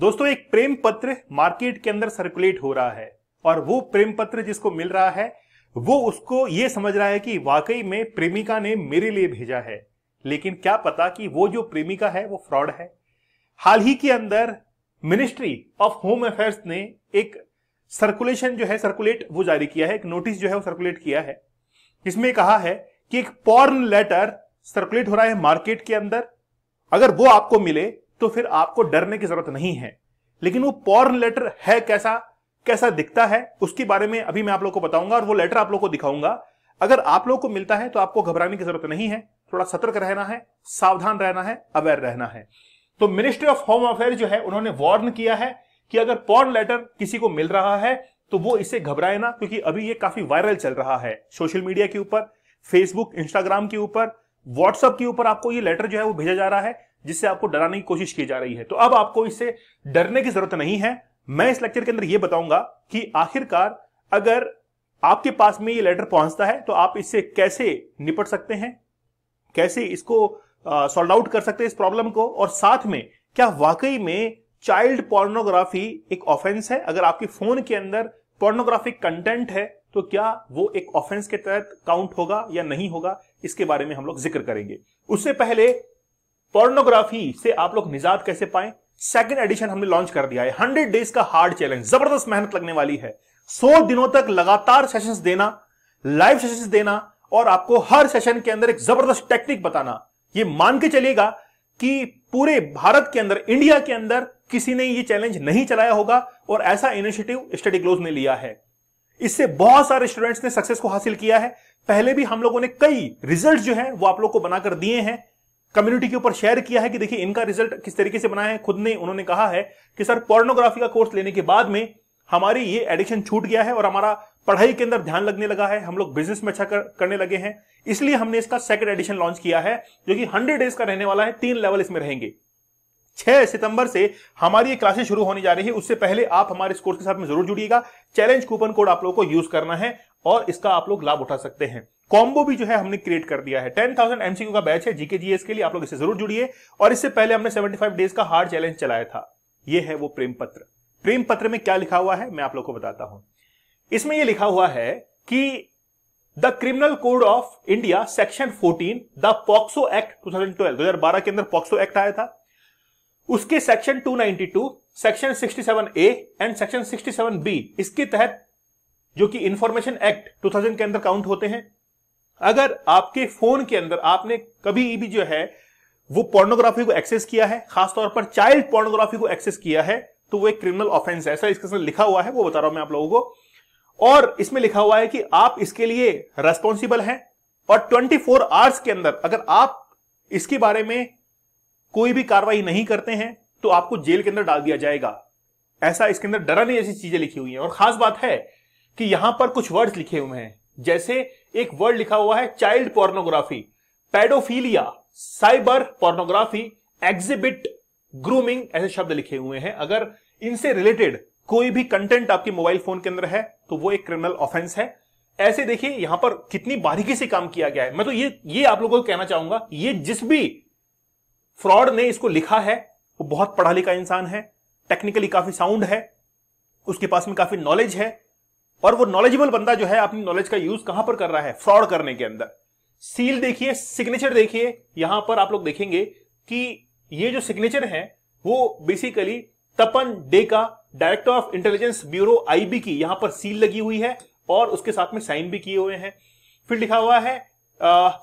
दोस्तों एक प्रेम पत्र मार्केट के अंदर सर्कुलेट हो रहा है और वो प्रेम पत्र जिसको मिल रहा है वो उसको ये समझ रहा है कि वाकई में प्रेमिका ने मेरे लिए भेजा है लेकिन क्या पता कि वो जो प्रेमिका है वो फ्रॉड है हाल ही के अंदर मिनिस्ट्री ऑफ होम अफेयर्स ने एक सर्कुलेशन जो है सर्कुलेट वो जारी किया है एक नोटिस जो है वो सर्कुलेट किया है इसमें कहा है कि एक पॉर्न लेटर सर्कुलेट हो रहा है मार्केट के अंदर अगर वो आपको मिले तो फिर आपको डरने की जरूरत नहीं है लेकिन वो पॉर्न लेटर है कैसा कैसा दिखता है उसके बारे में अभी मैं आप लोग को बताऊंगा और वो लेटर आप लोग को दिखाऊंगा अगर आप लोग को मिलता है तो आपको घबराने की जरूरत नहीं है थोड़ा सतर्क रहना है सावधान रहना है अवेयर रहना है तो मिनिस्ट्री ऑफ होम अफेयर जो है उन्होंने वार्न किया है कि अगर पॉर्न लेटर किसी को मिल रहा है तो वो इसे घबराए ना क्योंकि अभी ये काफी वायरल चल रहा है सोशल मीडिया के ऊपर फेसबुक इंस्टाग्राम के ऊपर व्हाट्सएप के ऊपर आपको ये लेटर जो है वो भेजा जा रहा है जिससे आपको डराने की कोशिश की जा रही है तो अब आपको इससे डरने की जरूरत नहीं है मैं इस लेक्चर के अंदर यह बताऊंगा कि आखिरकार अगर आपके पास में ये लेटर पहुंचता है तो आप इससे कैसे निपट सकते हैं कैसे इसको सॉल्व आउट कर सकते हैं इस प्रॉब्लम को और साथ में क्या वाकई में चाइल्ड पोर्नोग्राफी एक ऑफेंस है अगर आपके फोन के अंदर पोर्नोग्राफिक कंटेंट है तो क्या वो एक ऑफेंस के तहत काउंट होगा या नहीं होगा इसके बारे में हम लोग जिक्र करेंगे उससे पहले पोर्नोग्राफी से आप लोग निजात कैसे पाए सेकेंड एडिशन हमने लॉन्च कर दिया है हंड्रेड डेज का हार्ड चैलेंज जबरदस्त मेहनत लगने वाली है सौ दिनों तक लगातार सेशंस देना लाइव सेशंस देना और आपको हर सेशन के अंदर एक जबरदस्त टेक्निक बताना ये मान के चलेगा कि पूरे भारत के अंदर इंडिया के अंदर किसी ने ये चैलेंज नहीं चलाया होगा और ऐसा इनिशिएटिव स्टडी ग्लोज ने लिया है इससे बहुत सारे स्टूडेंट्स ने सक्सेस को हासिल किया है पहले भी हम लोगों ने कई रिजल्ट जो है वो आप लोग को बनाकर दिए हैं कम्युनिटी के ऊपर शेयर किया है कि देखिए इनका रिजल्ट किस तरीके से बनाया है खुद ने उन्होंने कहा है कि सर पोर्नोग्राफी का कोर्स लेने के बाद में हमारी ये एडिक्शन छूट गया है और हमारा पढ़ाई के अंदर ध्यान लगने लगा है हम लोग बिजनेस में अच्छा कर, करने लगे हैं इसलिए हमने इसका सेकंड एडिशन लॉन्च किया है जो कि हंड्रेड डेज का रहने वाला है तीन लेवल इसमें रहेंगे छह सितंबर से हमारी ये क्लासेस शुरू होने जा रही है उससे पहले आप हमारे इस कोर्स के साथ में जरूर जुड़िएगा चैलेंज कूपन कोड आप लोगों को यूज करना है और इसका आप लोग लाभ उठा सकते हैं कॉम्बो भी जो है हमने क्रिएट कर दिया है टेन थाउजेंड एमसीक्यू का बैच है जीके जीएस के लिए आप लोग इसे जरूर जुड़िए और इससे पहले हमने सेवेंटी फाइव डेज का हार्ड चैलेंज चलाया था यह है वो प्रेम पत्र प्रेम पत्र में क्या लिखा हुआ है मैं आप लोग को बताता हूं इसमें यह लिखा हुआ है कि the criminal code of India section fourteen the POCSO act two thousand twelve दो हजार बारह के अंदर पॉक्सो एक्ट आया था उसके section two ninety two section sixty seven A and section sixty seven B इसके तहत जो कि इंफॉर्मेशन एक्ट 2000 के अंदर काउंट होते हैं अगर आपके फोन के अंदर आपने कभी भी जो है वो पोर्नोग्राफी को एक्सेस किया है खासतौर पर चाइल्ड पोर्नोग्राफी को एक्सेस किया है तो वो एक क्रिमिनल ऑफेंस है ऐसा इसके लिखा हुआ है वो बता रहा हूं मैं आप लोगों को और इसमें लिखा हुआ है कि आप इसके लिए रेस्पॉन्सिबल हैं और 24 फोर आवर्स के अंदर अगर आप इसके बारे में कोई भी कार्रवाई नहीं करते हैं तो आपको जेल के अंदर डाल दिया जाएगा ऐसा इसके अंदर डराने जैसी चीजें लिखी हुई हैं और खास बात है कि यहां पर कुछ वर्ड्स लिखे हुए हैं जैसे एक वर्ड लिखा हुआ है child pornography pedophilia cyber pornography exhibit grooming ऐसे शब्द लिखे हुए हैं अगर इनसे रिलेटेड कोई भी कंटेंट आपके मोबाइल फोन के अंदर है तो वो एक क्रिमिनल ऑफेंस है ऐसे देखिए यहां पर कितनी बारीकी से काम किया गया है मैं तो ये ये आप लोगों को कहना चाहूंगा ये जिस भी फ्रॉड ने इसको लिखा है वो बहुत पढ़ा लिखा इंसान है टेक्निकली काफी साउंड है उसके पास में काफी नॉलेज है और वो नॉलेजेबल बंदा जो है अपनी नॉलेज का यूज कहां पर कर रहा है फ्रॉड करने के अंदर सील देखिए सिग्नेचर देखिए यहां पर आप लोग देखेंगे कि ये जो सिग्नेचर है वो बेसिकली तपन डे का director of intelligence bureau IB की यहां पर सील लगी हुई है और उसके साथ में साइन भी किए हुए हैं फिर लिखा हुआ है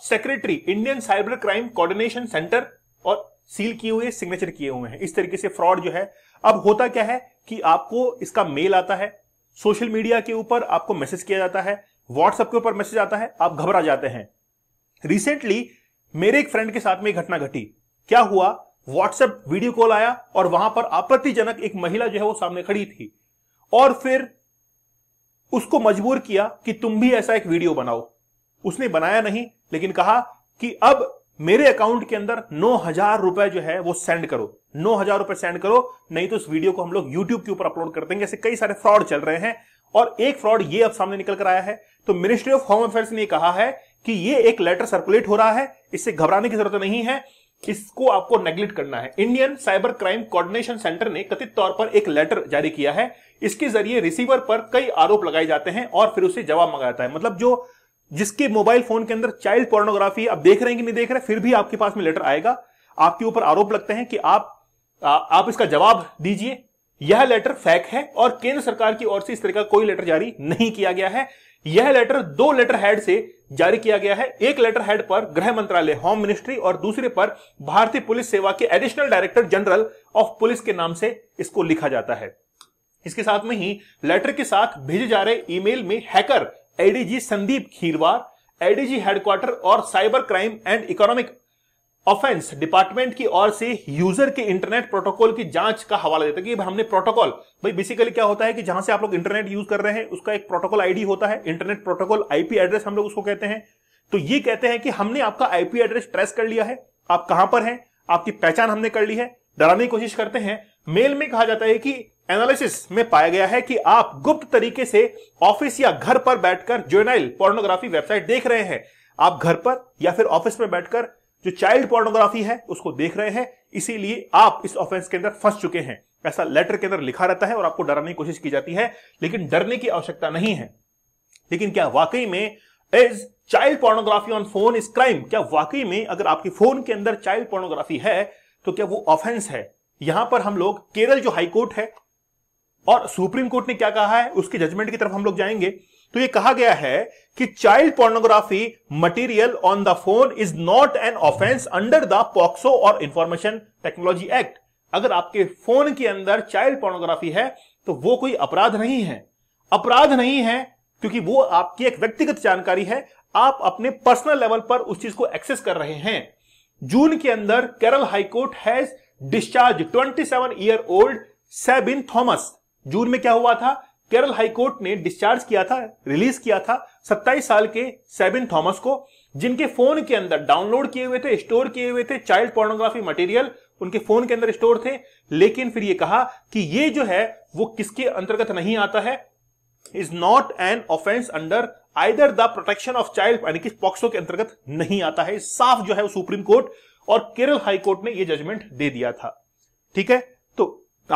secretary Indian cyber crime coordination centre और सील किए हुए सिग्नेचर किए हुए हैं इस तरीके से फ्रॉड जो है अब होता क्या है कि आपको इसका मेल आता है सोशल मीडिया के ऊपर आपको मैसेज किया जाता है व्हाट्सएप के ऊपर मैसेज आता है आप घबरा जाते हैं रिसेंटली मेरे एक फ्रेंड के साथ में घटना घटी क्या हुआ व्हाट्सएप वीडियो कॉल आया और वहां पर आपत्तिजनक एक महिला जो है वो सामने खड़ी थी और फिर उसको मजबूर किया कि तुम भी ऐसा एक वीडियो बनाओ उसने बनाया नहीं लेकिन कहा कि अब मेरे अकाउंट के अंदर नौ हजार रुपए जो है वो सेंड करो नौ हजार रुपए सेंड करो नहीं तो इस वीडियो को हम लोग यूट्यूब के ऊपर अपलोड कर देंगे ऐसे कई सारे फ्रॉड चल रहे हैं और एक फ्रॉड ये अब सामने निकल कर आया है तो मिनिस्ट्री ऑफ होम अफेयर्स ने कहा है कि ये एक लेटर सर्कुलेट हो रहा है इससे घबराने की जरूरत नहीं है इसको आपको नेग्लेक्ट करना है Indian cyber crime coordination centre ने कथित तौर पर एक लेटर जारी किया है इसके जरिए रिसीवर पर कई आरोप लगाए जाते हैं और फिर उसे जवाब मंगाता है मतलब जो जिसके मोबाइल फोन के अंदर चाइल्ड पोर्नोग्राफी आप देख रहे हैं कि नहीं देख रहे फिर भी आपके पास में लेटर आएगा आपके ऊपर आरोप लगते हैं कि आप आ, आप इसका जवाब दीजिए यह लेटर फैक है और केंद्र सरकार की ओर से इस तरह का कोई लेटर जारी नहीं किया गया है यह लेटर दो लेटर हेड से जारी किया गया है एक लेटर हेड पर गृह मंत्रालय होम मिनिस्ट्री और दूसरे पर भारतीय पुलिस सेवा के additional director general of police के नाम से इसको लिखा जाता है इसके साथ में ही लेटर के साथ भेजे जा रहे ईमेल में hacker ADG Sandeep Khirwar ADG headquarter और cyber crime and economic offence department की ओर से यूजर के इंटरनेट प्रोटोकॉल की जांच का हवाला देता है कि हमने प्रोटोकॉल भाई बेसिकली क्या होता है कि जहां से आप लोग इंटरनेट यूज कर रहे हैं उसका एक प्रोटोकॉल आईडी होता है इंटरनेट प्रोटोकॉल आईपी एड्रेस हम लोग उसको कहते हैं तो ये कहते हैं कि हमने आपका आईपी एड्रेस ट्रेस कर लिया है आप कहां पर हैं आपकी पहचान हमने कर ली है डराने की कोशिश करते हैं मेल में कहा जाता है कि एनालिसिस में पाया गया है कि आप गुप्त तरीके से ऑफिस या घर पर बैठकर जोनाइल पोर्नोग्राफी वेबसाइट देख रहे हैं आप घर पर या फिर ऑफिस में बैठकर जो चाइल्ड पोर्नोग्राफी है उसको देख रहे हैं इसीलिए आप इस ऑफेंस के अंदर फंस चुके हैं ऐसा लेटर के अंदर लिखा रहता है और आपको डराने की कोशिश की जाती है लेकिन डरने की आवश्यकता नहीं है लेकिन क्या वाकई में is child pornography on phone is crime क्या वाकई में अगर आपके फोन के अंदर चाइल्ड पोर्नोग्राफी है तो क्या वो ऑफेंस है यहां पर हम लोग केरल जो हाईकोर्ट है और सुप्रीम कोर्ट ने क्या कहा है उसके जजमेंट की तरफ हम लोग जाएंगे तो ये कहा गया है कि child pornography material on the phone is not an offence under the POCSO और इंफॉर्मेशन टेक्नोलॉजी एक्ट अगर आपके फोन के अंदर चाइल्ड पोर्नोग्राफी है तो वो कोई अपराध नहीं है अपराध नहीं है क्योंकि वो आपकी एक व्यक्तिगत जानकारी है आप अपने पर्सनल लेवल पर उस चीज को एक्सेस कर रहे हैं जून के अंदर Kerala high court has discharge 27 year old Sebin Thomas June में क्या हुआ था केरल हाईकोर्ट ने डिस्चार्ज किया था रिलीज किया था 27 साल के सेबिन थॉमस को जिनके फोन के अंदर डाउनलोड किए हुए थे स्टोर किए हुए थे चाइल्ड पोर्नोग्राफी मटेरियल उनके फोन के अंदर स्टोर थे लेकिन फिर ये कहा कि ये जो है वो किसके अंतर्गत नहीं आता है is not an offence under either the protection of child यानी कि पॉक्सो के अंतर्गत नहीं आता है साफ जो है सुप्रीम कोर्ट और केरल हाईकोर्ट ने यह जजमेंट दे दिया था ठीक है तो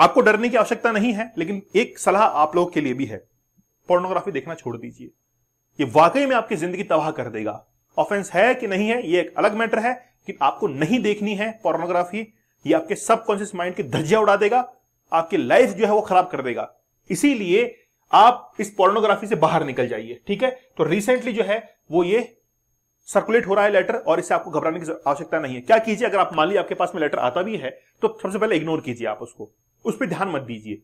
आपको डरने की आवश्यकता नहीं है लेकिन एक सलाह आप लोग के लिए भी है पोर्नोग्राफी देखना छोड़ दीजिए ये वाकई में आपकी जिंदगी तबाह कर देगा ऑफेंस है कि नहीं है ये एक अलग मैटर है कि आपको नहीं देखनी है पोर्नोग्राफी ये आपके सबकॉन्शियस माइंड की धज्जिया उड़ा देगा आपकी लाइफ जो है वो खराब कर देगा इसीलिए आप इस पोर्नोग्राफी से बाहर निकल जाइए ठीक है तो रिसेंटली जो है वो ये सर्कुलेट हो रहा है लेटर और इसे आपको घबराने की आवश्यकता नहीं है क्या कीजिए अगर आप मान लीजिए आपके पास में लेटर आता भी है तो सबसे पहले इग्नोर कीजिए आप उसको उस पर ध्यान मत दीजिए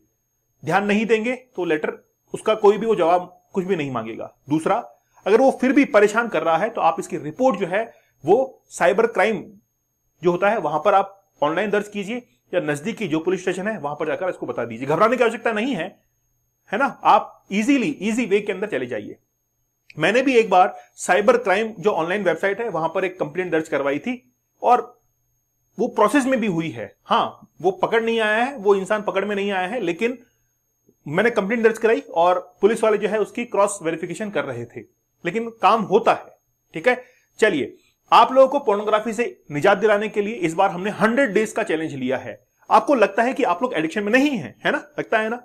ध्यान नहीं देंगे तो लेटर उसका कोई भी वो जवाब कुछ भी नहीं मांगेगा दूसरा अगर वो फिर भी परेशान कर रहा है तो आप इसकी रिपोर्ट जो है वो साइबर क्राइम जो होता है वहां पर आप ऑनलाइन दर्ज कीजिए या नजदीकी जो पुलिस स्टेशन है वहां पर जाकर इसको बता दीजिए घबराने की आवश्यकता नहीं है है ना आप इजीली इजी वे के अंदर चले जाइए मैंने भी एक बार साइबर क्राइम जो ऑनलाइन वेबसाइट है वहां पर एक कंप्लेंट दर्ज करवाई थी और वो प्रोसेस में भी हुई है हाँ वो पकड़ नहीं आया है वो इंसान पकड़ में नहीं आया है लेकिन मैंने कंप्लेन दर्ज कराई और पुलिस वाले जो है उसकी क्रॉस वेरिफिकेशन कर रहे थे लेकिन काम होता है ठीक है चलिए आप लोगों को पोर्नोग्राफी से निजात दिलाने के लिए इस बार हमने हंड्रेड डेज का चैलेंज लिया है आपको लगता है कि आप लोग एडिक्शन में नहीं है है ना लगता है ना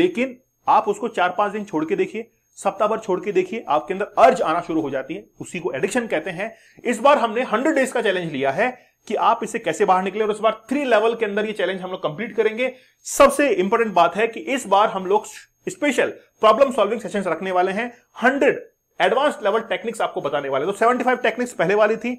लेकिन आप उसको चार पांच दिन छोड़ के देखिए सप्ताह भर छोड़ के देखिए आपके अंदर अर्ज आना शुरू हो जाती है उसी को एडिक्शन कहते हैं इस बार हमने हंड्रेड डेज का चैलेंज लिया है कि आप इसे कैसे बाहर निकले और इस बार थ्री लेवल के अंदर ये चैलेंज हम लोग कंप्लीट करेंगे सबसे इंपॉर्टेंट बात है कि इस बार हम लोग स्पेशल प्रॉब्लम सॉल्विंग सेशंस रखने वाले हैं हंड्रेड एडवांस लेवल टेक्निक्स आपको बताने वाले तो सेवेंटी फाइव टेक्निक्स पहले वाली थी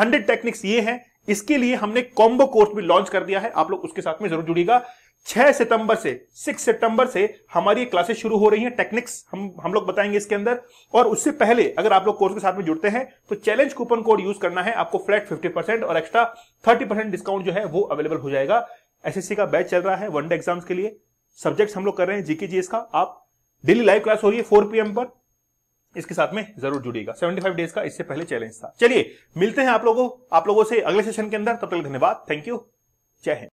हंड्रेड टेक्निक्स ये हैं इसके लिए हमने कॉम्बो कोर्स भी लॉन्च कर दिया है आप लोग उसके साथ में जरूर जुड़ेगा 6 सितंबर से 6 सितंबर से हमारी क्लासेस शुरू हो रही हैं टेक्निक्स हम हम लोग बताएंगे इसके अंदर और उससे पहले अगर आप लोग कोर्स के साथ में जुड़ते हैं तो चैलेंज कूपन कोड यूज करना है आपको फ्लैट 50% और एक्स्ट्रा 30% डिस्काउंट जो है वो अवेलेबल हो जाएगा एसएससी का बैच चल रहा है वनडे एग्जाम्स के लिए सब्जेक्ट हम लोग कर रहे हैं जीके जीएस का आप डेली लाइव क्लास हो रही है फोर पीएम पर इसके साथ में जरूर जुड़िएगा 75 डेज का इससे पहले चैलेंज था चलिए मिलते हैं आप लोगों आप लोगों से अगले सेशन के अंदर तब तक धन्यवाद थैंक यू जय हिंद